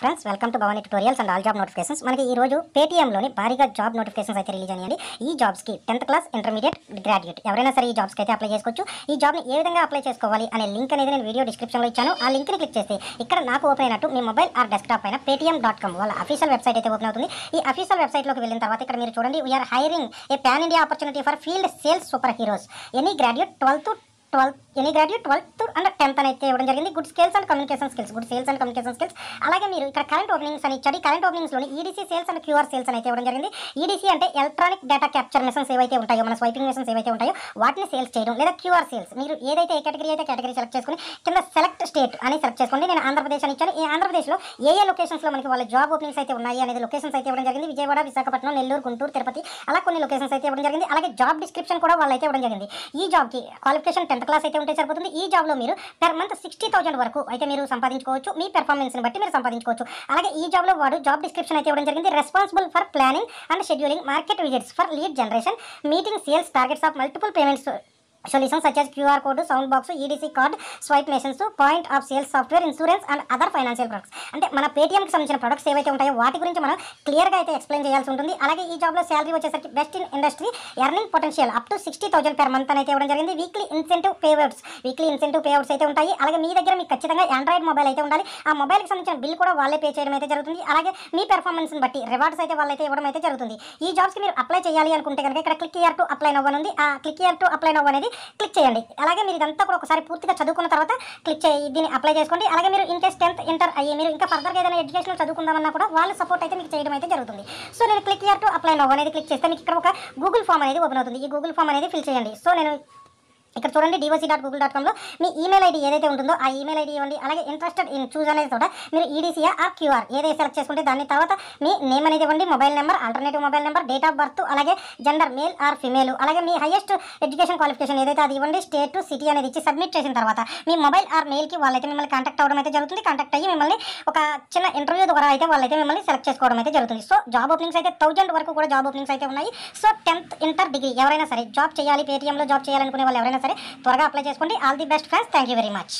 friends welcome to Bhavani tutorials and all job notifications మనకి ఈ రోజు పేటీఎంలోని భారీగా జాబ్ నోటిఫికేషన్స్ అయితే రిలీజ్ అయ్యండి ఈ జాబ్స్కి టెన్త్ క్లాస్ ఇంటర్మీడియట్ గ్రాడ్యుయేట్ ఎవరైనా సరే ఈ జాబ్స్కి అయితే అప్లై చేసుకోవచ్చు ఈ జాబ్ని ఏ విధంగా అప్లై చేసుకోవాలి అనే లింక్ అనేది నేను వీడియో డిస్క్రిప్షన్లో ఇచ్చాను ఆ లింక్ని క్లిక్ చేస్తే ఇక్కడ నాకు ఓపెన్ అయినట్టు మీ మొబైల్ ఆర్ డెస్క్టాప్ పైన పేటీఎం డాట్ కామ్ వాళ్ళ అఫీషియల్ వెబ్సైట్ అయితే ఓపెన్ అవుతుంది ఈ అఫీషియల్ వెబ్సైట్లోకి వెళ్ళిన తర్వాత ఇక్కడ మీరు చూడండి we're hiring a pan India opportunity for field sales super heroes any graduate twelfth twelfth any graduate twelfth and tenth e అయితే ఇవ్వడం జరిగింది good sales and communication skills good sales and communication skills అలాగే మీరు ఇక్కడ current openings అని ఇచ్చాడు current ఓపెనింగ్స్లో EDC sales and QR sales అయితే ఇవ్వడం జరిగింది ఈడీసీ అంటే ఎలక్ట్రానిక్ డేటా క్యాప్చర్ మిషన్స్ ఏవైతే ఉంటాయో మన స్వైపింగ్ మిషన్స్ ఏవైతే ఉంటాయో వాటిని సేల్స్ చేయడం లేదా క్యూఆర్ సేల్స్ మీరు ఏదైతే ఏ కేటగిరీ అయితే కేటగిరీ సెలెక్ట్ చేసుకుని కింద సెలెక్ట్ స్టేట్ అని సెలెక్ట్ చేసుకోండి నేను ఆంధ్రప్రదేశ్ అని ఇచ్చాను ఈ ఆంధ్రప్రదేశ్లో ఏ ఏ లొకేషన్స్లో మనకి వాళ్ళ జాబ్ ఓపెనింగ్స్ అయితే ఉన్నాయి అనేది లొకేషన్స్ అయితే ఇవ్వడం జరిగింది విజయవాడ విశాఖపట్నం నెల్లూరు గుంటూరు తిరుపతి అలా కొన్ని లొకేషన్స్ అయితే ఇవ్వడం జరిగింది అలాగే జాబ్ డిస్క్రిప్షన్ కూడా వాళ్ళు అయితే ఇవ్వడం జరిగింది ఈ జాబ్కి క్వాలిఫికేషన్ టెన్ టెన్త్ క్లాస్ అయితే ఉంటే సరిపోతుంది ఈ జాబ్లో మీరు పర్ మంత్ సిక్స్టీ థౌసండ్ వరకు అయితే మీరు సంపాదించుకోవచ్చు మీ పెర్ఫార్మెన్స్ని బట్టి మీరు సంపాదించుకోవచ్చు అలాగే ఈ జాబ్లో వాడు జాబ్ డిస్క్రిప్షన్ అయితే ఇవ్వడం జరిగింది responsible for planning and scheduling market visits for lead generation meeting sales targets of multiple payments solution such QR code sound box EDC card swipe swipe point of of software insurance and and financial financial అంటే మన పేటీఎంకి సంబంధించిన products ఏవైతే ఉంటాయో వాటి గురించి మనం క్లియర్గా అయితే ఎక్స్ప్లెయిన్ చేయాల్సి ఉంటుంది అలాగే ఈ జాబ్లో శాలరీ వచ్చేసరికి best in industry earning potential up to sixty thousand per month అయితే ఇవ్వడం జరిగింది weekly incentive payouts weekly incentive payouts అయితే ఉంటాయి అలాగే మీ దగ్గర మీకు ఖచ్చితంగా ఆండ్రాయిడ్ మొబైల్ అయితే ఉండాలి ఆ మొబైల్కి సంబంధించిన బిల్ కూడా వాళ్ళే పే చేయడం అయితే జరుగుతుంది అలాగే మీ పెర్ఫార్మెన్స్ని బట్టి రివార్డ్స్ అయితే వాళ్ళైతే ఇవ్వడం అయితే జరుగుతుంది ఈ జాబ్స్కి మీరు అప్లై చేయాలి అనుకుంటే కనుక ఇక్కడ క్లిక్ ఇయర్ టు అప్లై అవ్వనుంది ఆ క్లిక్ ఇయర్ టు అప్లై అవ్వనేది క్లిక్ చేయండి అలాగే మీరు ఇదంతా కూడా ఒకసారి పూర్తిగా చదువుకున్న తర్వాత క్లిక్ చేయి దీన్ని అప్లై చేసుకోండి అలాగే మీరు ఇన్ కేస్ టెన్త్ ఇంటర్ అయ్యి మీరు ఇంకా ఫర్దర్గా ఏదైనా ఎడ్యుకేషన్ చదువుకుందామన్నా కూడా వాళ్ళు సపోర్ట్ అయితే మీకు చేయడం అయితే జరుగుతుంది సో నేను క్లిక్ ఇయర్ టు అప్లై నవ్వు అనేది క్లిక్ చేస్తే మీకు ఇక్కడ ఒక గూగుల్ ఫామ్ అనేది ఓపెన్ అవుతుంది ఈ గూగుల్ ఫామ్ అనేది ఫిల్ చేయండి సో నేను ఇక్కడ చూడండి డివోసీ డాట్ గూగుల్ డాట్ కామ్లో మీ ఈమెయిల్ ఐడి ఏదైతే ఉంటుందో ఆ ఈమెయిల్ ఐడి ఇవ్వండి అలాగే ఇంట్రెస్టెడ్ ఇన్ చూజ్ అనేది కూడా మీరు ఈడీసీఆర్ ఆర్ క్యూఆర్ ఏదైతే సెలెక్ట్ చేసుకుంటే దాని తర్వాత మీ నేమ్ అనేది ఇవ్వండి mobile number alternative mobile number date of birth అలాగే జెండర్ మేల్ ఆర్ ఫిమేల్ అలాగే మీ హైయెస్ట్ ఎడ్యుకేషన్ క్వాలిఫికేషన్ ఏదైతే అది ఇవ్వండి స్టేట్ టు సిటీ అనేది ఇచ్చి సబ్మిట్ చేసిన తర్వాత మీ మొబైల్ ఆర్ మెయిల్కి వాళ్ళైతే మిమ్మల్ని కాంటాక్ట్ అవ్వడం అయితే జరుగుతుంది కాంటాక్ట్ అయ్యి మిమ్మల్ని ఒక చిన్న ఇంటర్వ్యూ ద్వారా అయితే వాళ్ళైతే మిమ్మల్ని సెలెక్ట్ చేసుకోవడం అయితే జరుగుతుంది సో జాబ్ ఓపెనింగ్స్ అయితే థౌజండ్ వరకు కూడా జాబ్ ఓపెనింగ్స్ అయితే ఉన్నాయి సో టెన్త్ ఇంటర్ డిగ్రీ ఎవరైనా సరే జాబ్ చేయాలి పేటీఎంలో జాబ్ చేయాలనుకునే వాళ్ళు ఎవరైనా సరే త్వరగా అప్లై చేసుకోండి all the best friends thank very much